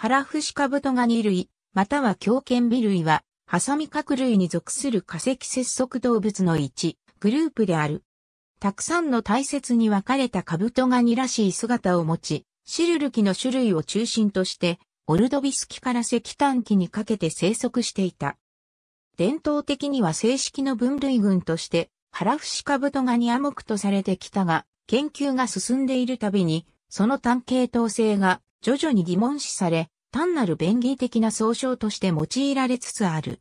ハラフシカブトガニ類、または狂犬微類は、ハサミ角類に属する化石節足動物の一、グループである。たくさんの大切に分かれたカブトガニらしい姿を持ち、シルルキの種類を中心として、オルドビス紀から石炭期にかけて生息していた。伝統的には正式の分類群として、ハラフシカブトガニアクとされてきたが、研究が進んでいるたびに、その単系統性が徐々に疑問視され、単なる便宜的な総称として用いられつつある。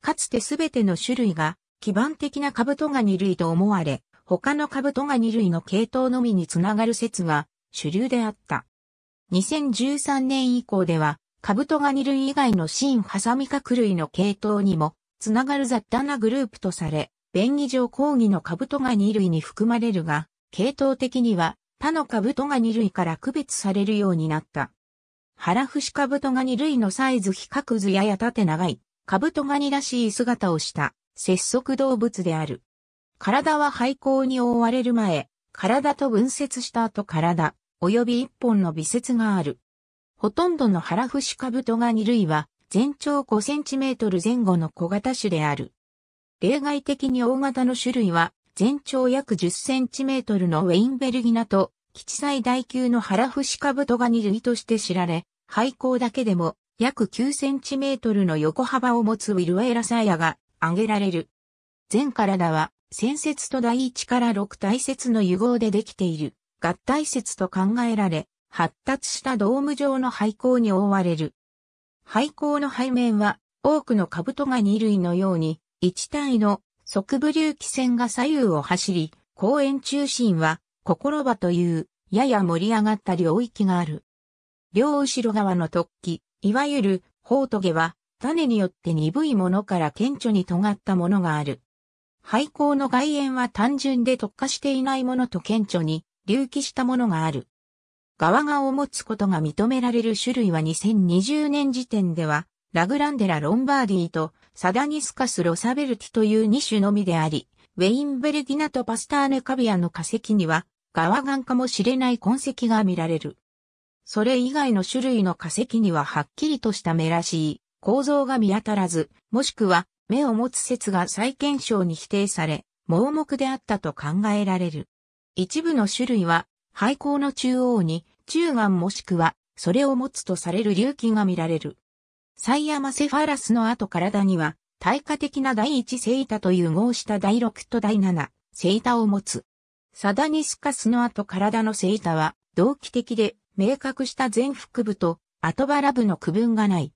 かつてすべての種類が基盤的なカブトガニ類と思われ、他のカブトガニ類の系統のみにつながる説が主流であった。2013年以降では、カブトガニ類以外の新ハサミ角類の系統にも、つながる雑多なグループとされ、便宜上抗議のカブトガニ類に含まれるが、系統的には他のカブトが二類から区別されるようになった。ハラフシカブトが二類のサイズ比較図やや縦長い、カブトガニらしい姿をした節足動物である。体は廃校に覆われる前、体と分節した後体、及び一本の微節がある。ほとんどのハラフシカブトが二類は、全長5センチメートル前後の小型種である。例外的に大型の種類は、全長約10センチメートルのウェインベルギナと、基地最大級の原伏カブトが二類として知られ、廃校だけでも約9センチメートルの横幅を持つウィルエラサイヤが挙げられる。全体は、先節と第一から六大節の融合でできている、合体節と考えられ、発達したドーム状の廃校に覆われる。廃校の背面は、多くの兜が二類のように、一体の側部隆起線が左右を走り、公園中心は、心場という、やや盛り上がった領域がある。両後ろ側の突起、いわゆる、ト棘は、種によって鈍いものから顕著に尖ったものがある。廃校の外縁は単純で特化していないものと顕著に隆起したものがある。側がを持つことが認められる種類は2020年時点では、ラグランデラ・ロンバーディとサダニスカス・ロサベルティという2種のみであり、ウェインベルギナとパスターネカビアの化石には、ガワガンかもしれない痕跡が見られる。それ以外の種類の化石にははっきりとした目らしい構造が見当たらず、もしくは目を持つ説が再検証に否定され、盲目であったと考えられる。一部の種類は、廃校の中央に中眼もしくは、それを持つとされる隆起が見られる。サイアマセファラスの後体には、対価的な第一セイタと融合した第六と第七セイタを持つ。サダニスカスの後体のセイタは、同期的で明確した全腹部と後腹部の区分がない。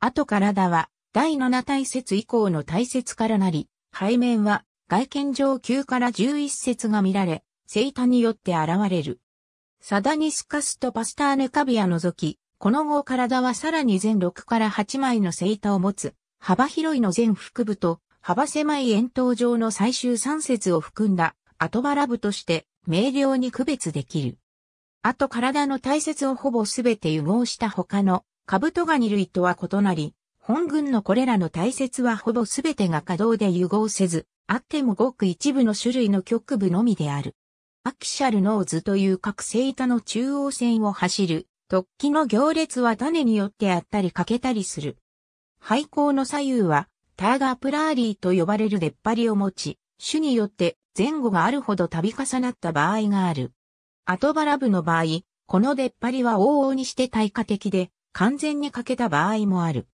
後体は、第七大節以降の大節からなり、背面は外見上9から11節が見られ、セイタによって現れる。サダニスカスとパスターネカビア除き、この後体はさらに全6から8枚のセイタを持つ、幅広いの全腹部と、幅狭い円筒状の最終3節を含んだ、後腹部として、明瞭に区別できる。あと体の体節をほぼすべて融合した他の、カブトガニ類とは異なり、本群のこれらの体節はほぼすべてが可動で融合せず、あってもごく一部の種類の極部のみである。アキシャルノーズという各セイタの中央線を走る突起の行列は種によってあったり欠けたりする。廃校の左右はターガープラーリーと呼ばれる出っ張りを持ち、種によって前後があるほど度重なった場合がある。アトバラブの場合、この出っ張りは往々にして対価的で完全に欠けた場合もある。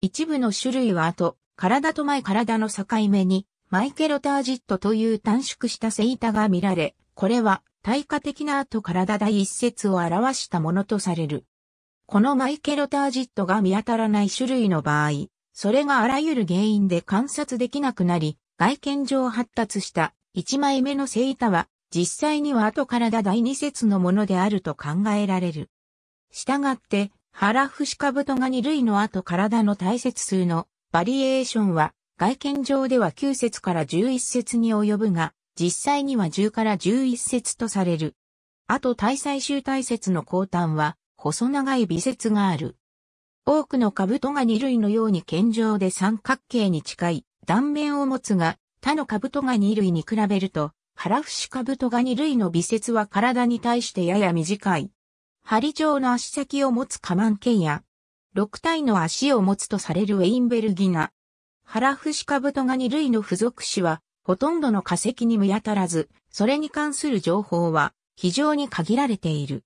一部の種類は後、体と前体の境目にマイケロタージットという短縮した背板が見られ、これは対価的な後体第一節を表したものとされる。このマイケロタージットが見当たらない種類の場合、それがあらゆる原因で観察できなくなり、外見上発達した1枚目の聖板は、実際には後体第二節のものであると考えられる。したがって、ハラフシカブトガニ類の後体の体節数のバリエーションは外見上では9節から11節に及ぶが、実際には10から11節とされる。あと大祭集大節の後端は、細長い微節がある。多くの兜が二類のように健常で三角形に近い断面を持つが、他の兜が二類に比べると、腹節兜が二類の微節は体に対してやや短い。針状の足先を持つカマンケや、六体の足を持つとされるウェインベルギナ。腹節兜が二類の付属詞は、ほとんどの化石に見当たらず、それに関する情報は非常に限られている。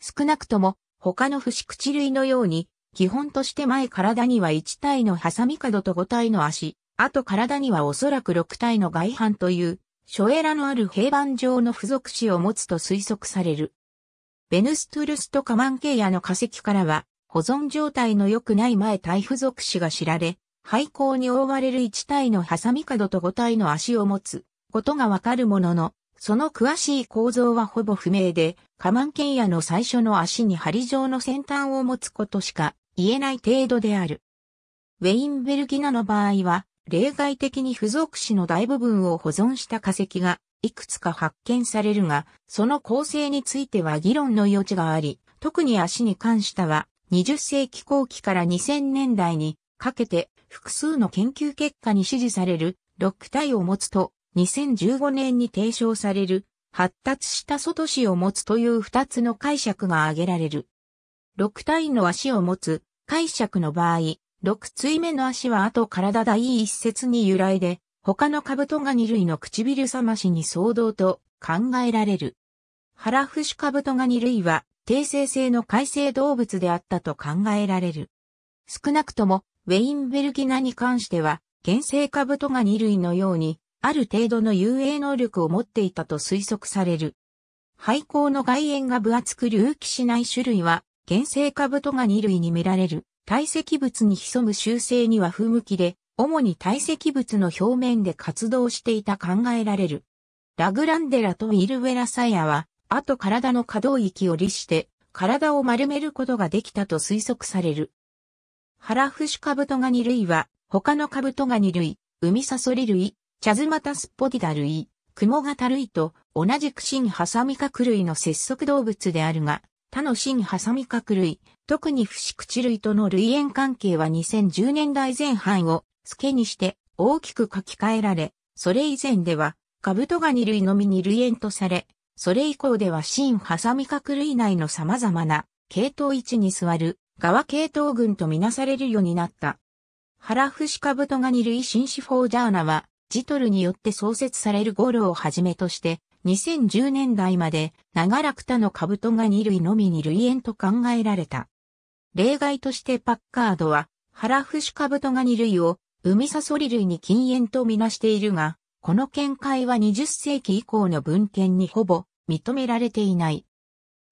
少なくとも他の不死口類のように、基本として前体には1体のハサミ角と5体の足、あと体にはおそらく6体の外反という、ショエラのある平板上の付属詞を持つと推測される。ベヌストゥルスとカマンケイアの化石からは、保存状態の良くない前体付属詞が知られ、廃校に覆われる1体のハサミ角と5体の足を持つことがわかるものの、その詳しい構造はほぼ不明で、カマンケンヤの最初の足に針状の先端を持つことしか言えない程度である。ウェインベルギナの場合は、例外的に付属詞の大部分を保存した化石がいくつか発見されるが、その構成については議論の余地があり、特に足に関しては、20世紀後期から2000年代にかけて複数の研究結果に支持されるロック体を持つと、2015年に提唱される発達した外死を持つという二つの解釈が挙げられる。6体の足を持つ解釈の場合、6対目の足は後体第一節に由来で、他のカブトガニ類の唇冷ましに相当と考えられる。ハラフシカブトガニ類は、低性性の海生動物であったと考えられる。少なくとも、ウェインベルギナに関しては、原生株とが2類のように、ある程度の遊泳能力を持っていたと推測される。廃校の外縁が分厚く隆起しない種類は、原生株とが2類に見られる。堆積物に潜む習性には不向きで、主に堆積物の表面で活動していた考えられる。ラグランデラとイルウェラサイは、あと体の可動域を利して、体を丸めることができたと推測される。原シカブトガニ類は、他のカブトガニ類、ウミサソリ類、チャズマタスポディダ類、クモガタ類と同じくシンハサミカク類の節足動物であるが、他のシンハサミカク類、特にフシクチ類との類縁関係は2010年代前半を、スケにして大きく書き換えられ、それ以前では、カブトガニ類のみに類縁とされ、それ以降ではシンハサミカク類内の様々な系統位置に座る側系統群とみなされるようになった。ハラフシカブトガニ類紳士フォージャーナは、ジトルによって創設されるゴロをはじめとして、2010年代まで長らく他のカブトガニ類のみに類縁と考えられた。例外としてパッカードは、ハラフシカブトガニ類を海サソリ類に禁煙とみなしているが、この見解は20世紀以降の文献にほぼ認められていない。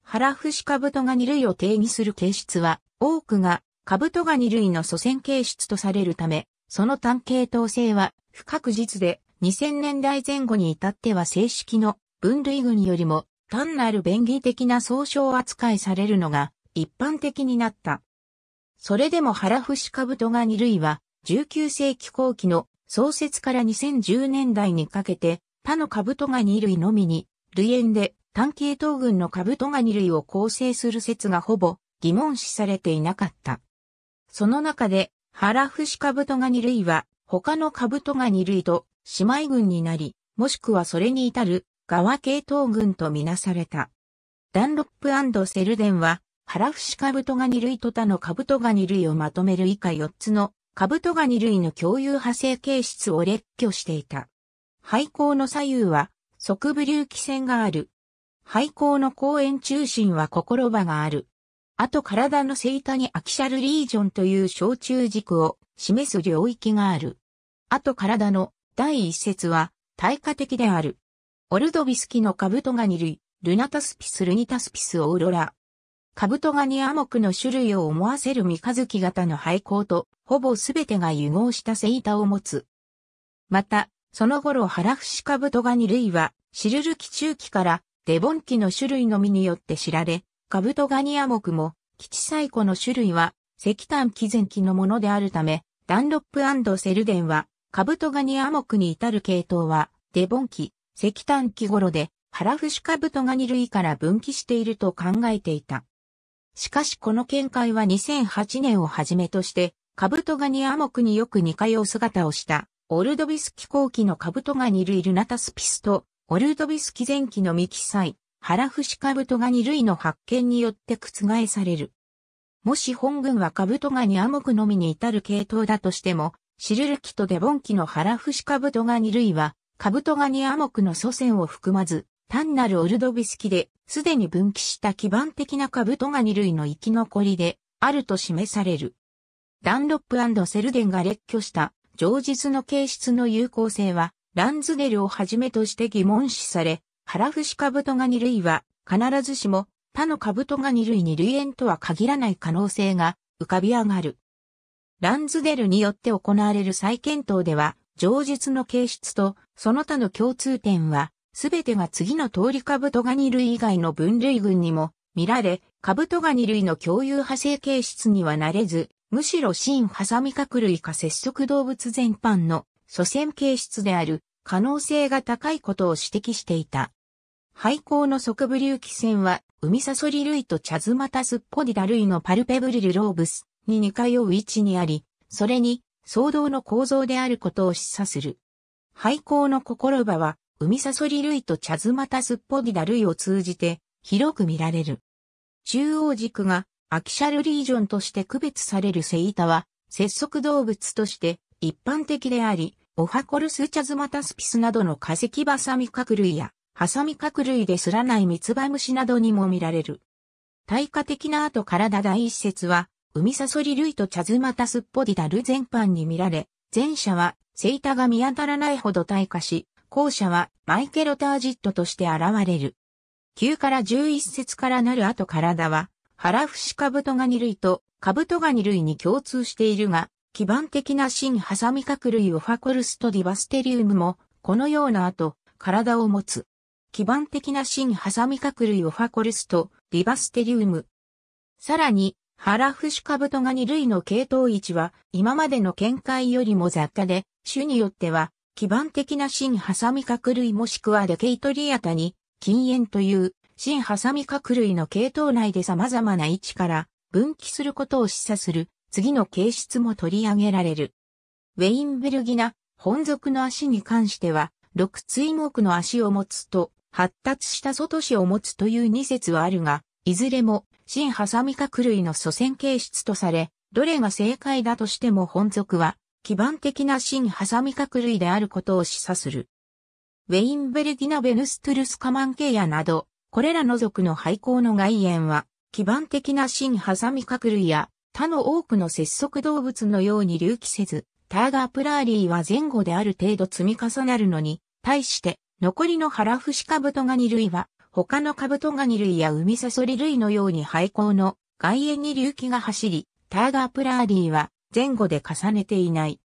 ハラフシカブトガニ類を定義する形質は、多くがカブトガニ類の祖先形質とされるため、その単系統性は不確実で2000年代前後に至っては正式の分類群よりも単なる便宜的な総称扱いされるのが一般的になった。それでもハラフシカブトガニ類は19世紀後期の創設から2010年代にかけて他のカブトガニ類のみに類縁で単系統群のカブトガニ類を構成する説がほぼ疑問視されていなかった。その中で、フ伏カブトガニ類は、他のカブトガニ類と姉妹群になり、もしくはそれに至る側系統群とみなされた。ダンロップセルデンは、フ伏カブトガニ類と他のカブトガニ類をまとめる以下4つのカブトガニ類の共有派生形質を列挙していた。廃校の左右は、側部隆起線がある。廃校の公園中心は心場がある。あと体のセイタにアキシャルリージョンという小中軸を示す領域がある。あと体の第一節は対価的である。オルドビスキのカブトガニ類、ルナタスピスルニタスピスオーロラ。カブトガニアモクの種類を思わせる三日月型の廃校と、ほぼすべてが融合したセイタを持つ。また、その頃ハラフシカブトガニ類は、シルル期中期からデボン期の種類のみによって知られ、カブトガニアクも、基地サイコの種類は、石炭基前期のものであるため、ダンロップセルデンは、カブトガニアクに至る系統は、デボン期、石炭期頃で、ハラフシカブトガニ類から分岐していると考えていた。しかしこの見解は2008年をはじめとして、カブトガニアクによく似通う姿をした、オルドビス気候期のカブトガニ類ルナタスピスと、オルドビス気前期のミキサイ、カブトが二類の発見によって覆される。もし本軍はカブトがニアモクのみに至る系統だとしても、シルルキとデボンキのカブトが二類は、カブトがニアモクの祖先を含まず、単なるオルドビスキで、すでに分岐した基盤的なカブトが二類の生き残りで、あると示される。ダンロップセルデンが列挙した上実の形質の有効性は、ランズデルをはじめとして疑問視され、原ブトガニ類は、必ずしも、他のカブトガニ類に類縁とは限らない可能性が浮かび上がる。ランズデルによって行われる再検討では、上述の形質とその他の共通点は、すべてが次の通りカブトガニ類以外の分類群にも見られ、カブトガニ類の共有派生形質にはなれず、むしろ新ハサミ核類か接触動物全般の祖先形質である可能性が高いことを指摘していた。廃校の側部隆起線は、海サソリ類とチャズマタスッポディダ類のパルペブリルローブスに似通う位置にあり、それに、騒動の構造であることを示唆する。廃校の心場は、海サソリ類とチャズマタスッポディダ類を通じて、広く見られる。中央軸が、アキシャルリージョンとして区別されるセイタは、節足動物として一般的であり、オハコルスチャズマタスピスなどの化石バサミク類やハサミ角類ですらないミツバムシなどにも見られる。対価的な後体第一節は、ウミサソリ類とチャズマタスッポディダル全般に見られ、前者はセイタが見当たらないほど退化し、後者はマイケロタージットとして現れる。9から11節からなる後体は、ハラフシカブトガニ類とカブトガニ類に共通しているが、基盤的な新ハサミ角類オファコルストディバステリウムも、このような後、体を持つ。基盤的な新ハサミ角類オファコルスとリバステリウム。さらに、ハラフシカブトガニ類の系統位置は今までの見解よりも雑多で、種によっては基盤的な新ハサミ角類もしくはデケイトリアタに禁煙という新ハサミ角類の系統内で様々な位置から分岐することを示唆する次の形質も取り上げられる。ウェインベルギナ、本属の足に関しては、6追目の足を持つと発達した外肢を持つという二説はあるが、いずれも、新ハサミ角類の祖先形質とされ、どれが正解だとしても本族は、基盤的な新ハサミ角類であることを示唆する。ウェインベルギナベヌストゥルスカマンケイヤなど、これらの族の廃校の外縁は、基盤的な新ハサミ角類や、他の多くの節足動物のように隆起せず、ターガープラーリーは前後である程度積み重なるのに、対して、残りのハラフシカブトガニ類は、他のカブトガニ類や海サソリ類のように廃校の外縁に隆起が走り、ターガープラーリーは前後で重ねていない。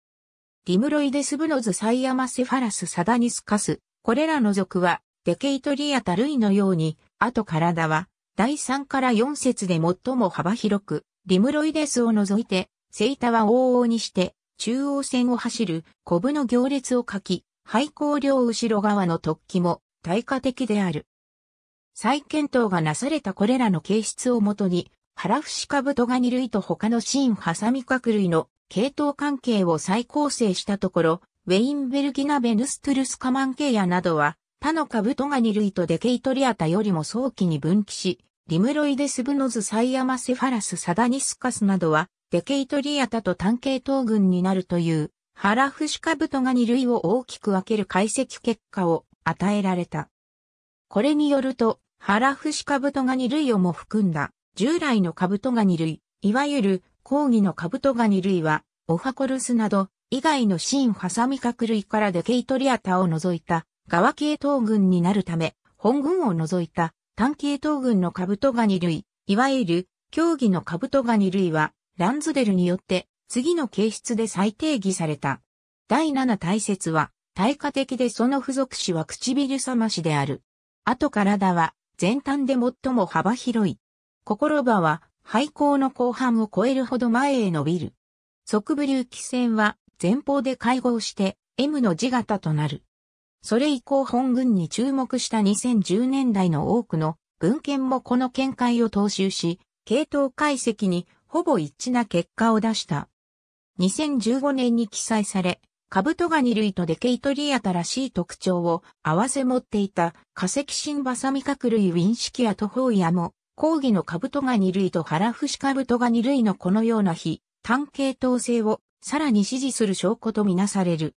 ディムロイデスブノズサイヤマセファラスサダニスカス、これらの属はデケイトリアタ類のように、あと体は第3から4節で最も幅広く、リムロイデスを除いて、セイタは往々にして中央線を走るコブの行列を書き、廃校両後ろ側の突起も対価的である。再検討がなされたこれらの形質をもとに、原カブトガニ類と他のシーンハサミ角類の系統関係を再構成したところ、ウェインベルギナベヌストゥルスカマンケヤなどは、他のカブトガニ類とデケイトリアタよりも早期に分岐し、リムロイデスブノズサイアマセファラスサダニスカスなどは、デケイトリアタと単系統群になるというハラフシカブトが二類を大きく分ける解析結果を与えられた。これによると、ハラフシカブトが二類をも含んだ、従来のカブトが二類、いわゆる抗議のカブトが二類は、オファコルスなど、以外の新ハサミ角類からデケイトリアタを除いた、側系統群になるため、本群を除いた、単系統群のカブトが二類、いわゆる、競技のカブトが二類は、ランズデルによって次の形質で再定義された。第七大説は、対価的でその付属詞は唇覚ましである。あと体は、前端で最も幅広い。心場は、廃校の後半を超えるほど前へ伸びる。側部流気線は、前方で会合して、M の字型となる。それ以降本軍に注目した2010年代の多くの文献もこの見解を踏襲し、系統解析にほぼ一致な結果を出した。2015年に記載され、カブトガニ類とデケイトリアタらしい特徴を合わせ持っていた化石新バサミク類ウィンシキアとホウヤも、講義のカブトガニ類とハラフシカブトガニ類のこのような非単系統性をさらに支持する証拠とみなされる。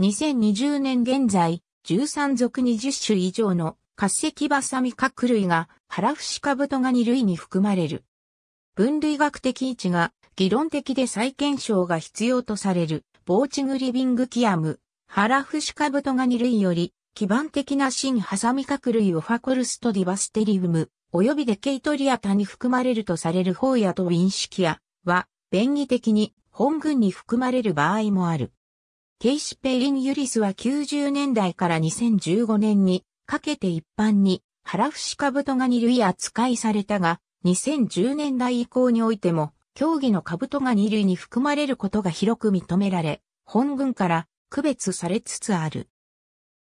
2020年現在、13属20種以上の化石バサミク類がハラフシカブトガニ類に含まれる。分類学的位置が議論的で再検証が必要とされる、ボーチグリビングキアム、ハラフシカブトガニ類より、基盤的な新ハサミ核類をファコルストディバステリウム、及びデケイトリアタに含まれるとされるホーヤとウィンシキアは、便宜的に本群に含まれる場合もある。ケイシペリン・ユリスは90年代から2015年にかけて一般にハラフシカブトガニ類扱いされたが、2010年代以降においても競技の兜が二類に含まれることが広く認められ、本軍から区別されつつある。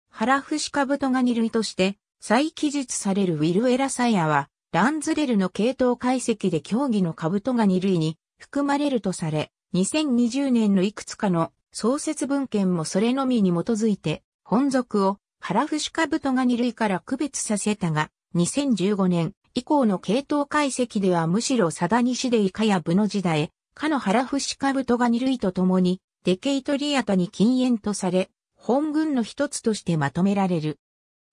原ブ兜が二類として再記述されるウィルエラサイアは、ランズレルの系統解析で競技の兜が二類に含まれるとされ、2020年のいくつかの創設文献もそれのみに基づいて、本属を原ブ兜が二類から区別させたが、2015年、以降の系統解析ではむしろ佐田西でイカや部の時代、かの原ブトが二類とともに、デケイトリアタに禁煙とされ、本軍の一つとしてまとめられる。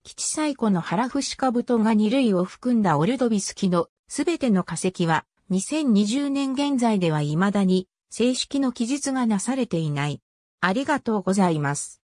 基地最古の原ブトが二類を含んだオルドビスキのすべての化石は、2020年現在では未だに正式の記述がなされていない。ありがとうございます。